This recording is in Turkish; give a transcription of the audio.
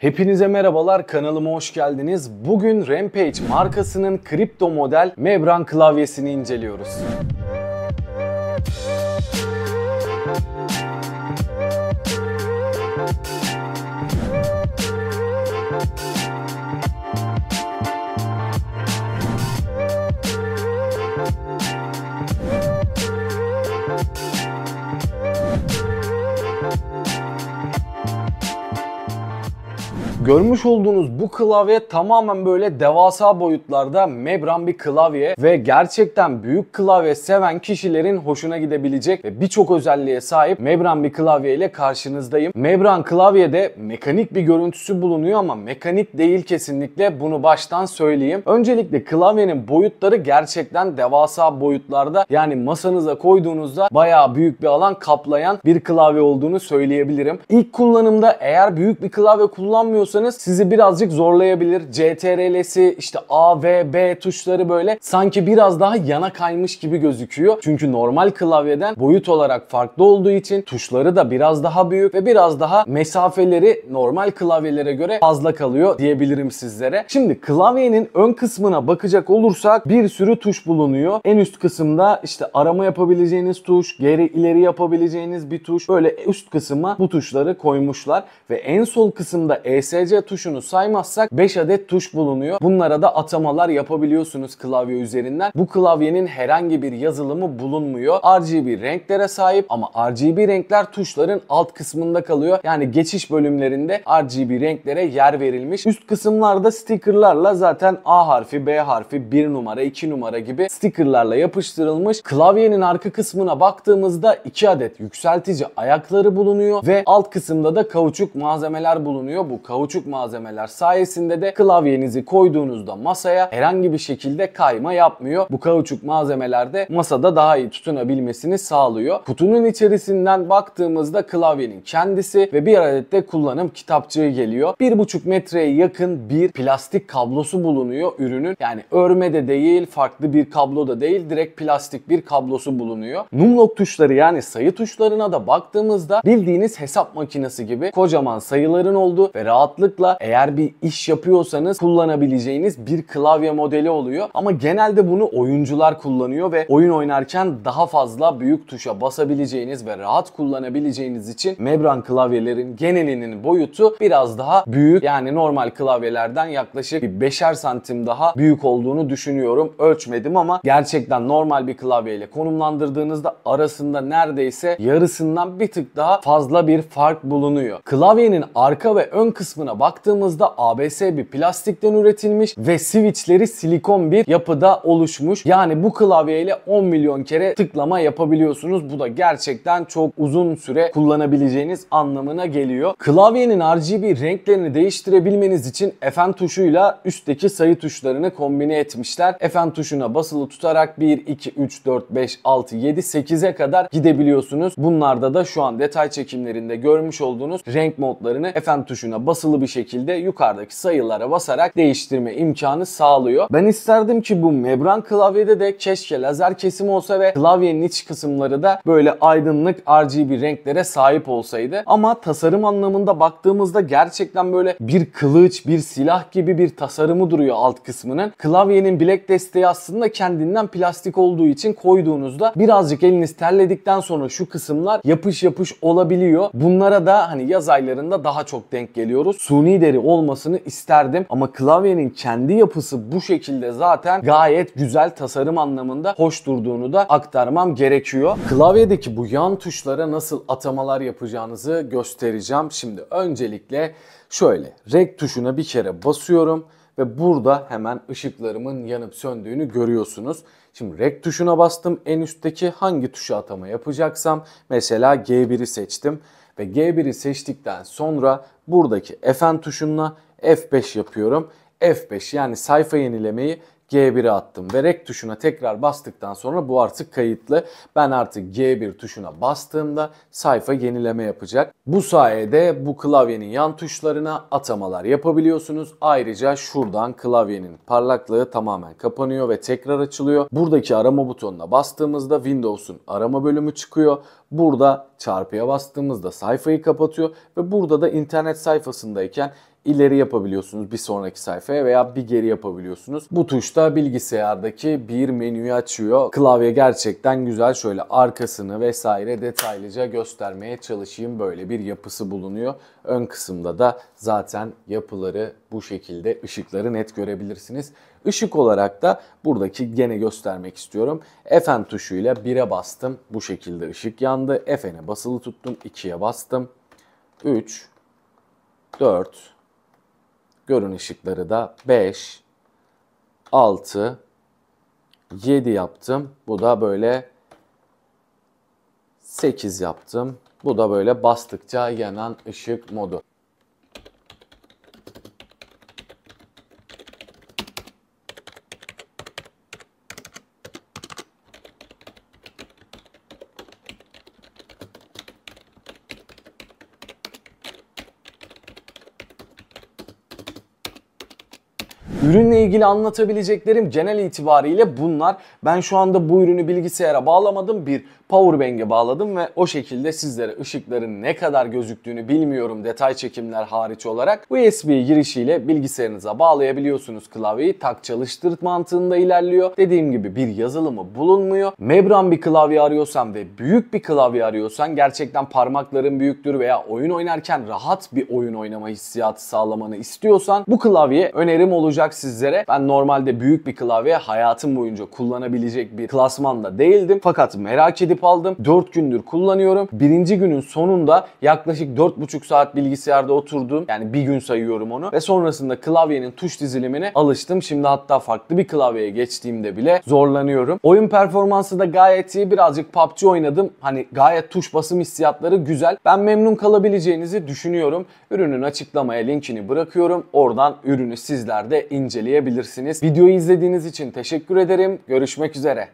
Hepinize merhabalar kanalıma hoş geldiniz. Bugün Rampage markasının kripto model Mebran klavyesini inceliyoruz. Görmüş olduğunuz bu klavye tamamen böyle devasa boyutlarda membran bir klavye ve gerçekten büyük klavye seven kişilerin hoşuna gidebilecek ve birçok özelliğe sahip membran bir klavye ile karşınızdayım. Membran klavyede mekanik bir görüntüsü bulunuyor ama mekanik değil kesinlikle bunu baştan söyleyeyim. Öncelikle klavyenin boyutları gerçekten devasa boyutlarda yani masanıza koyduğunuzda bayağı büyük bir alan kaplayan bir klavye olduğunu söyleyebilirim. İlk kullanımda eğer büyük bir klavye kullanmıyorsanız istiyorsanız sizi birazcık zorlayabilir. CTRL'si işte A ve B tuşları böyle sanki biraz daha yana kaymış gibi gözüküyor. Çünkü normal klavyeden boyut olarak farklı olduğu için tuşları da biraz daha büyük ve biraz daha mesafeleri normal klavyelere göre fazla kalıyor diyebilirim sizlere. Şimdi klavyenin ön kısmına bakacak olursak bir sürü tuş bulunuyor. En üst kısımda işte arama yapabileceğiniz tuş, geri ileri yapabileceğiniz bir tuş. Böyle üst kısma bu tuşları koymuşlar ve en sol kısımda Esc ESC tuşunu saymazsak 5 adet tuş bulunuyor. Bunlara da atamalar yapabiliyorsunuz klavye üzerinden. Bu klavyenin herhangi bir yazılımı bulunmuyor. RGB renklere sahip ama RGB renkler tuşların alt kısmında kalıyor. Yani geçiş bölümlerinde RGB renklere yer verilmiş. Üst kısımlarda stickerlarla zaten A harfi, B harfi, 1 numara, 2 numara gibi stickerlarla yapıştırılmış. Klavyenin arka kısmına baktığımızda 2 adet yükseltici ayakları bulunuyor ve alt kısımda da kauçuk malzemeler bulunuyor. Bu kauçuk kauçuk malzemeler sayesinde de klavyenizi koyduğunuzda masaya herhangi bir şekilde kayma yapmıyor. Bu kauçuk malzemeler de masada daha iyi tutunabilmesini sağlıyor. Kutunun içerisinden baktığımızda klavyenin kendisi ve bir adet de kullanım kitapçığı geliyor. 1,5 metreye yakın bir plastik kablosu bulunuyor ürünün. Yani örme de değil, farklı bir kablo da değil, direkt plastik bir kablosu bulunuyor. Numlock tuşları yani sayı tuşlarına da baktığımızda bildiğiniz hesap makinesi gibi kocaman sayıların olduğu ve rahatlıkla rahatlıkla eğer bir iş yapıyorsanız kullanabileceğiniz bir klavye modeli oluyor. Ama genelde bunu oyuncular kullanıyor ve oyun oynarken daha fazla büyük tuşa basabileceğiniz ve rahat kullanabileceğiniz için membran klavyelerin genelinin boyutu biraz daha büyük. Yani normal klavyelerden yaklaşık bir 5'er santim daha büyük olduğunu düşünüyorum. Ölçmedim ama gerçekten normal bir klavyeyle konumlandırdığınızda arasında neredeyse yarısından bir tık daha fazla bir fark bulunuyor. Klavyenin arka ve ön kısmına boyutlarına baktığımızda ABS bir plastikten üretilmiş ve switchleri silikon bir yapıda oluşmuş. Yani bu klavyeyle 10 milyon kere tıklama yapabiliyorsunuz. Bu da gerçekten çok uzun süre kullanabileceğiniz anlamına geliyor. Klavyenin RGB renklerini değiştirebilmeniz için Fn tuşuyla üstteki sayı tuşlarını kombine etmişler. Fn tuşuna basılı tutarak 1, 2, 3, 4, 5, 6, 7, 8'e kadar gidebiliyorsunuz. Bunlarda da şu an detay çekimlerinde görmüş olduğunuz renk modlarını Fn tuşuna basılı bir şekilde yukarıdaki sayılara basarak değiştirme imkanı sağlıyor. Ben isterdim ki bu membran klavyede de keşke lazer kesimi olsa ve klavyenin iç kısımları da böyle aydınlık RGB renklere sahip olsaydı. Ama tasarım anlamında baktığımızda gerçekten böyle bir kılıç, bir silah gibi bir tasarımı duruyor alt kısmının. Klavyenin bilek desteği aslında kendinden plastik olduğu için koyduğunuzda birazcık eliniz terledikten sonra şu kısımlar yapış yapış olabiliyor. Bunlara da hani yaz aylarında daha çok denk geliyoruz suni deri olmasını isterdim. Ama klavyenin kendi yapısı bu şekilde zaten gayet güzel tasarım anlamında hoş durduğunu da aktarmam gerekiyor. Klavyedeki bu yan tuşlara nasıl atamalar yapacağınızı göstereceğim. Şimdi öncelikle şöyle rek tuşuna bir kere basıyorum ve burada hemen ışıklarımın yanıp söndüğünü görüyorsunuz. Şimdi rek tuşuna bastım en üstteki hangi tuşa atama yapacaksam mesela G1'i seçtim ve G1'i seçtikten sonra buradaki Fn tuşuna F5 yapıyorum. F5 yani sayfa yenilemeyi G1'e attım ve rek tuşuna tekrar bastıktan sonra bu artık kayıtlı. Ben artık G1 tuşuna bastığımda sayfa yenileme yapacak. Bu sayede bu klavyenin yan tuşlarına atamalar yapabiliyorsunuz. Ayrıca şuradan klavyenin parlaklığı tamamen kapanıyor ve tekrar açılıyor. Buradaki arama butonuna bastığımızda Windows'un arama bölümü çıkıyor. Burada çarpıya bastığımızda sayfayı kapatıyor ve burada da internet sayfasındayken ileri yapabiliyorsunuz bir sonraki sayfaya veya bir geri yapabiliyorsunuz. Bu tuş da bilgisayardaki bir menüyü açıyor. Klavye gerçekten güzel. Şöyle arkasını vesaire detaylıca göstermeye çalışayım. Böyle bir yapısı bulunuyor. Ön kısımda da zaten yapıları bu şekilde ışıkları net görebilirsiniz. Işık olarak da buradaki gene göstermek istiyorum. Fn tuşuyla 1'e bastım. Bu şekilde ışık yandı. Fn'e basılı tuttum. 2'ye bastım. 3 4 Görün ışıkları da 5, 6, 7 yaptım. Bu da böyle 8 yaptım. Bu da böyle bastıkça yanan ışık modu. Ürünle ilgili anlatabileceklerim genel itibariyle bunlar. Ben şu anda bu ürünü bilgisayara bağlamadım. Bir powerbank'e bağladım ve o şekilde sizlere ışıkların ne kadar gözüktüğünü bilmiyorum detay çekimler hariç olarak USB girişiyle bilgisayarınıza bağlayabiliyorsunuz klavyeyi. Tak çalıştır mantığında ilerliyor. Dediğim gibi bir yazılımı bulunmuyor. Membran bir klavye arıyorsan ve büyük bir klavye arıyorsan gerçekten parmakların büyüktür veya oyun oynarken rahat bir oyun oynama hissiyatı sağlamanı istiyorsan bu klavye önerim olacak sizlere. Ben normalde büyük bir klavye hayatım boyunca kullanabilecek bir klasmanda değildim. Fakat merak edip indirip aldım. 4 gündür kullanıyorum. Birinci günün sonunda yaklaşık 4,5 saat bilgisayarda oturdum. Yani bir gün sayıyorum onu. Ve sonrasında klavyenin tuş dizilimine alıştım. Şimdi hatta farklı bir klavyeye geçtiğimde bile zorlanıyorum. Oyun performansı da gayet iyi. Birazcık PUBG oynadım. Hani gayet tuş basım hissiyatları güzel. Ben memnun kalabileceğinizi düşünüyorum. Ürünün açıklamaya linkini bırakıyorum. Oradan ürünü sizler de inceleyebilirsiniz. Videoyu izlediğiniz için teşekkür ederim. Görüşmek üzere.